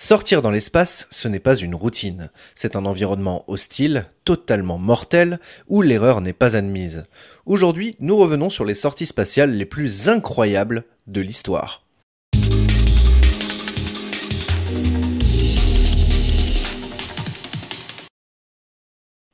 Sortir dans l'espace, ce n'est pas une routine. C'est un environnement hostile, totalement mortel, où l'erreur n'est pas admise. Aujourd'hui, nous revenons sur les sorties spatiales les plus incroyables de l'histoire.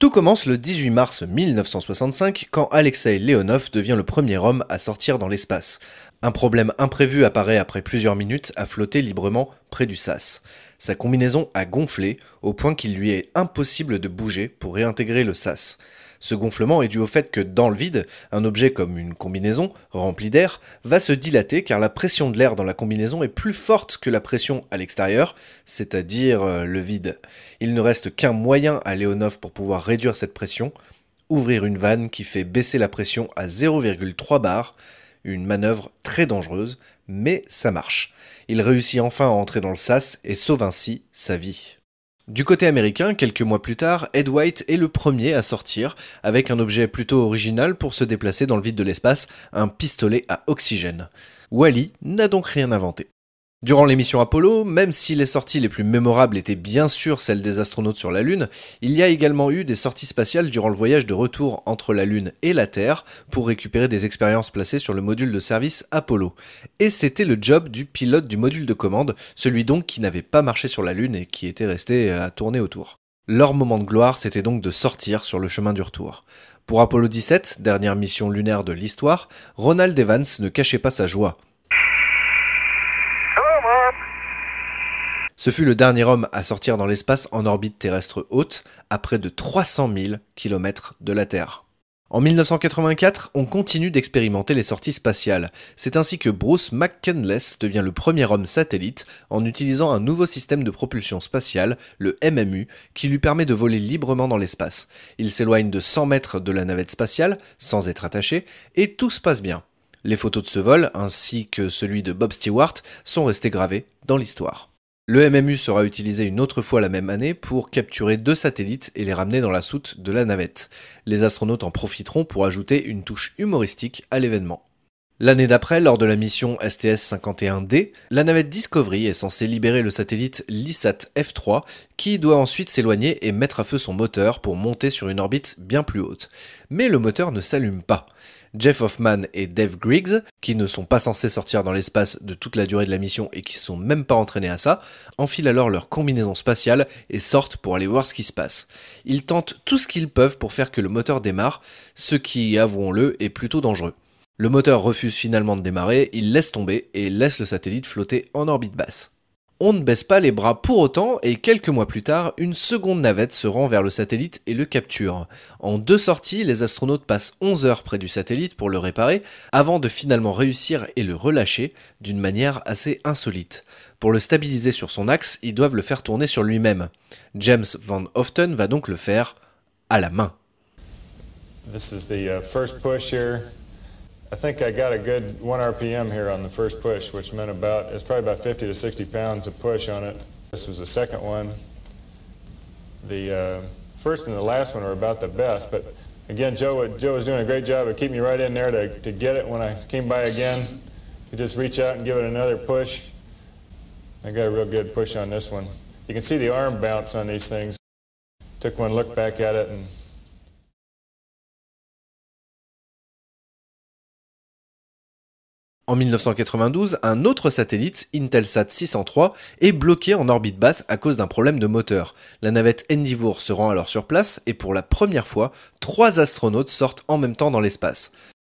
Tout commence le 18 mars 1965 quand Alexei Leonov devient le premier homme à sortir dans l'espace. Un problème imprévu apparaît après plusieurs minutes à flotter librement près du SAS sa combinaison a gonflé au point qu'il lui est impossible de bouger pour réintégrer le sas. Ce gonflement est dû au fait que dans le vide, un objet comme une combinaison, rempli d'air, va se dilater car la pression de l'air dans la combinaison est plus forte que la pression à l'extérieur, c'est-à-dire euh, le vide. Il ne reste qu'un moyen à Léonov pour pouvoir réduire cette pression, ouvrir une vanne qui fait baisser la pression à 0,3 bar, une manœuvre très dangereuse, mais ça marche. Il réussit enfin à entrer dans le sas et sauve ainsi sa vie. Du côté américain, quelques mois plus tard, Ed White est le premier à sortir avec un objet plutôt original pour se déplacer dans le vide de l'espace, un pistolet à oxygène. Wally n'a donc rien inventé. Durant les missions Apollo, même si les sorties les plus mémorables étaient bien sûr celles des astronautes sur la Lune, il y a également eu des sorties spatiales durant le voyage de retour entre la Lune et la Terre pour récupérer des expériences placées sur le module de service Apollo. Et c'était le job du pilote du module de commande, celui donc qui n'avait pas marché sur la Lune et qui était resté euh, à tourner autour. Leur moment de gloire, c'était donc de sortir sur le chemin du retour. Pour Apollo 17, dernière mission lunaire de l'histoire, Ronald Evans ne cachait pas sa joie. Ce fut le dernier homme à sortir dans l'espace en orbite terrestre haute, à près de 300 000 km de la Terre. En 1984, on continue d'expérimenter les sorties spatiales. C'est ainsi que Bruce McKenless devient le premier homme satellite en utilisant un nouveau système de propulsion spatiale, le MMU, qui lui permet de voler librement dans l'espace. Il s'éloigne de 100 mètres de la navette spatiale, sans être attaché, et tout se passe bien. Les photos de ce vol, ainsi que celui de Bob Stewart, sont restées gravées dans l'histoire. Le MMU sera utilisé une autre fois la même année pour capturer deux satellites et les ramener dans la soute de la navette. Les astronautes en profiteront pour ajouter une touche humoristique à l'événement. L'année d'après, lors de la mission STS-51D, la navette Discovery est censée libérer le satellite LISAT F3 qui doit ensuite s'éloigner et mettre à feu son moteur pour monter sur une orbite bien plus haute. Mais le moteur ne s'allume pas. Jeff Hoffman et Dave Griggs, qui ne sont pas censés sortir dans l'espace de toute la durée de la mission et qui ne sont même pas entraînés à ça, enfilent alors leur combinaison spatiale et sortent pour aller voir ce qui se passe. Ils tentent tout ce qu'ils peuvent pour faire que le moteur démarre, ce qui, avouons-le, est plutôt dangereux. Le moteur refuse finalement de démarrer, il laisse tomber et laisse le satellite flotter en orbite basse. On ne baisse pas les bras pour autant et quelques mois plus tard, une seconde navette se rend vers le satellite et le capture. En deux sorties, les astronautes passent 11 heures près du satellite pour le réparer avant de finalement réussir et le relâcher d'une manière assez insolite. Pour le stabiliser sur son axe, ils doivent le faire tourner sur lui-même. James Van Hoften va donc le faire à la main. This is the uh, first I think I got a good 1 RPM here on the first push, which meant about, it's probably about 50 to 60 pounds of push on it. This was the second one. The uh, first and the last one were about the best, but again, Joe, Joe was doing a great job of keeping me right in there to, to get it when I came by again. You just reach out and give it another push. I got a real good push on this one. You can see the arm bounce on these things. Took one look back at it and En 1992, un autre satellite, Intelsat 603, est bloqué en orbite basse à cause d'un problème de moteur. La navette Endeavour se rend alors sur place et pour la première fois, trois astronautes sortent en même temps dans l'espace.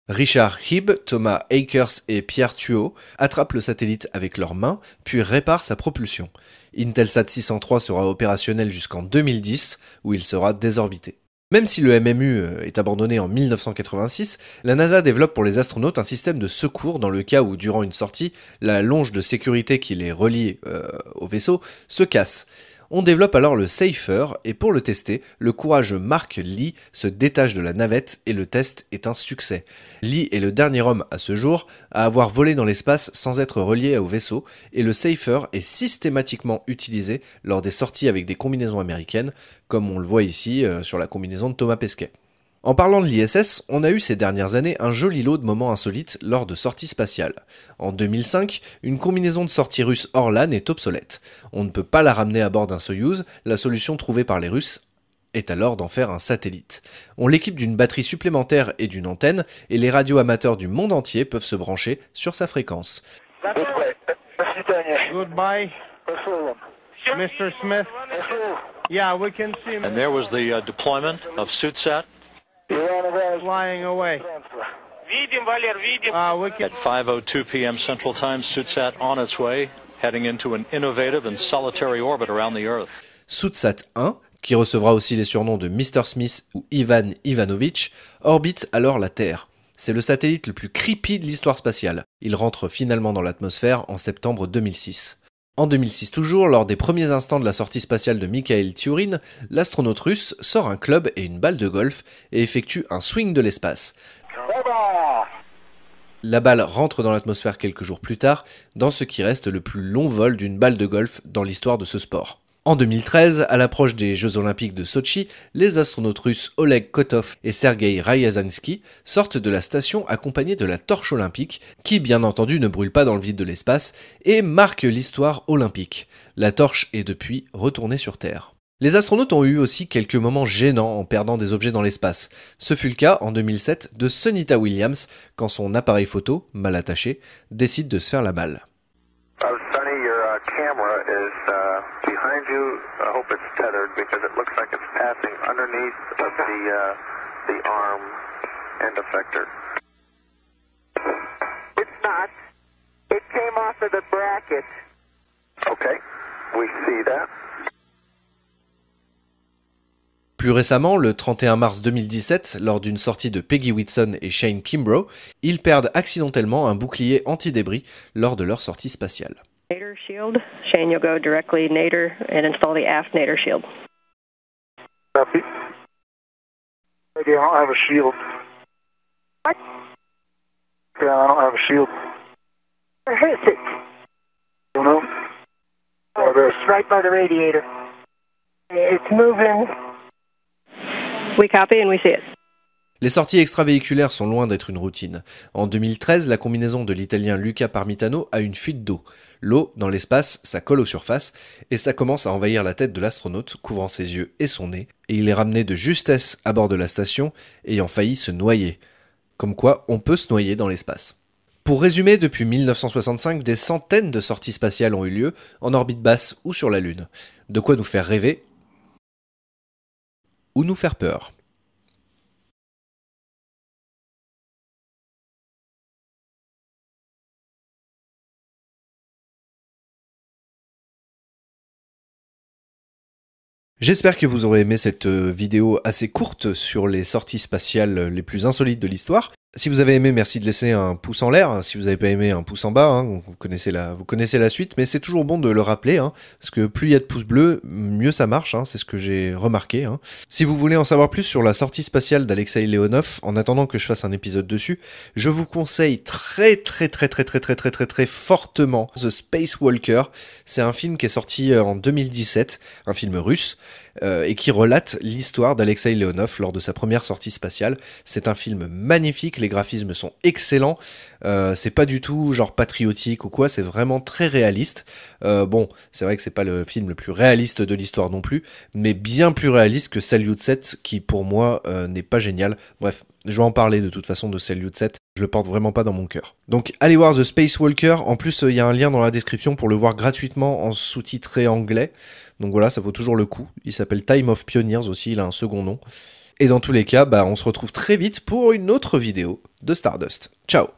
Richard Hibb, Thomas Akers et Pierre Thuot attrapent le satellite avec leurs mains, puis réparent sa propulsion. Intelsat 603 sera opérationnel jusqu'en 2010, où il sera désorbité. Même si le MMU euh, est abandonné en 1986, la NASA développe pour les astronautes un système de secours dans le cas où, durant une sortie, la longe de sécurité qui les relie euh, au vaisseau se casse. On développe alors le Safer et pour le tester, le courageux Mark Lee se détache de la navette et le test est un succès. Lee est le dernier homme à ce jour à avoir volé dans l'espace sans être relié au vaisseau et le Safer est systématiquement utilisé lors des sorties avec des combinaisons américaines, comme on le voit ici euh, sur la combinaison de Thomas Pesquet. En parlant de l'ISS, on a eu ces dernières années un joli lot de moments insolites lors de sorties spatiales. En 2005, une combinaison de sortie hors Orlan est obsolète. On ne peut pas la ramener à bord d'un Soyuz, la solution trouvée par les Russes est alors d'en faire un satellite. On l'équipe d'une batterie supplémentaire et d'une antenne, et les radios amateurs du monde entier peuvent se brancher sur sa fréquence. Mr. Smith. Yeah, we can see... And there was uh, Iran flying away. Central on its way, heading into an innovative and solitary orbit around the Earth. Sutsat 1, qui recevra aussi les surnoms de Mr. Smith ou Ivan Ivanovich, orbite alors la Terre. C'est le satellite le plus creepy de l'histoire spatiale. Il rentre finalement dans l'atmosphère en septembre 2006. En 2006 toujours, lors des premiers instants de la sortie spatiale de Mikhail Turin, l'astronaute russe sort un club et une balle de golf et effectue un swing de l'espace. La balle rentre dans l'atmosphère quelques jours plus tard, dans ce qui reste le plus long vol d'une balle de golf dans l'histoire de ce sport. En 2013, à l'approche des Jeux Olympiques de Sochi, les astronautes russes Oleg Kotov et Sergei Ryazansky sortent de la station accompagnés de la torche olympique, qui bien entendu ne brûle pas dans le vide de l'espace, et marque l'histoire olympique. La torche est depuis retournée sur Terre. Les astronautes ont eu aussi quelques moments gênants en perdant des objets dans l'espace. Ce fut le cas en 2007 de Sonita Williams quand son appareil photo, mal attaché, décide de se faire la balle. hope it's tethered because it looks like it's passing underneath of the uh, the arm Plus récemment, le 31 mars 2017, lors d'une sortie de Peggy Whitson et Shane Kimbrough, ils perdent accidentellement un bouclier anti-débris lors de leur sortie spatiale. Nader shield. Shane, you'll go directly Nader and install the aft Nader shield. Copy. Maybe I don't have a shield. What? Yeah, I don't have a shield. Where is it? Don't know. Oh, there. It's right by the radiator. It's moving. We copy and we see it. Les sorties extravéhiculaires sont loin d'être une routine. En 2013, la combinaison de l'italien Luca Parmitano a une fuite d'eau. L'eau, dans l'espace, ça colle aux surfaces, et ça commence à envahir la tête de l'astronaute, couvrant ses yeux et son nez, et il est ramené de justesse à bord de la station, ayant failli se noyer. Comme quoi, on peut se noyer dans l'espace. Pour résumer, depuis 1965, des centaines de sorties spatiales ont eu lieu, en orbite basse ou sur la Lune. De quoi nous faire rêver ou nous faire peur. J'espère que vous aurez aimé cette euh, vidéo assez courte sur les sorties spatiales les plus insolites de l'histoire. Si vous avez aimé, merci de laisser un pouce en l'air. Si vous n'avez pas aimé, un pouce en bas. Hein. Vous, connaissez la, vous connaissez la suite, mais c'est toujours bon de le rappeler. Hein. parce que plus il y a de pouces bleus, mieux ça marche. Hein. c'est ce que j'ai remarqué. Si vous voulez en savoir plus sur la sortie spatiale d'Alexei Leonov, en attendant que je fasse un épisode dessus, je vous conseille très très très très très très très très très fortement The Space Walker. C'est un film qui est sorti euh, en 2017, un film russe. Euh, et qui relate l'histoire d'Alexei Leonov lors de sa première sortie spatiale. C'est un film magnifique, les graphismes sont excellents, euh, c'est pas du tout genre patriotique ou quoi, c'est vraiment très réaliste. Euh, bon, c'est vrai que c'est pas le film le plus réaliste de l'histoire non plus, mais bien plus réaliste que Salut 7 qui pour moi n'est pas génial. Bref, je vais en parler de toute façon de Salut 7 je le porte vraiment pas dans mon cœur. Donc allez voir The Space Walker, en plus euh, il y a un lien dans la description pour le voir gratuitement en sous-titré anglais, donc voilà, ça vaut toujours le coup. Il s'appelle Time of Pioneers aussi, il a un second nom. Et dans tous les cas, bah, on se retrouve très vite pour une autre vidéo de Stardust. Ciao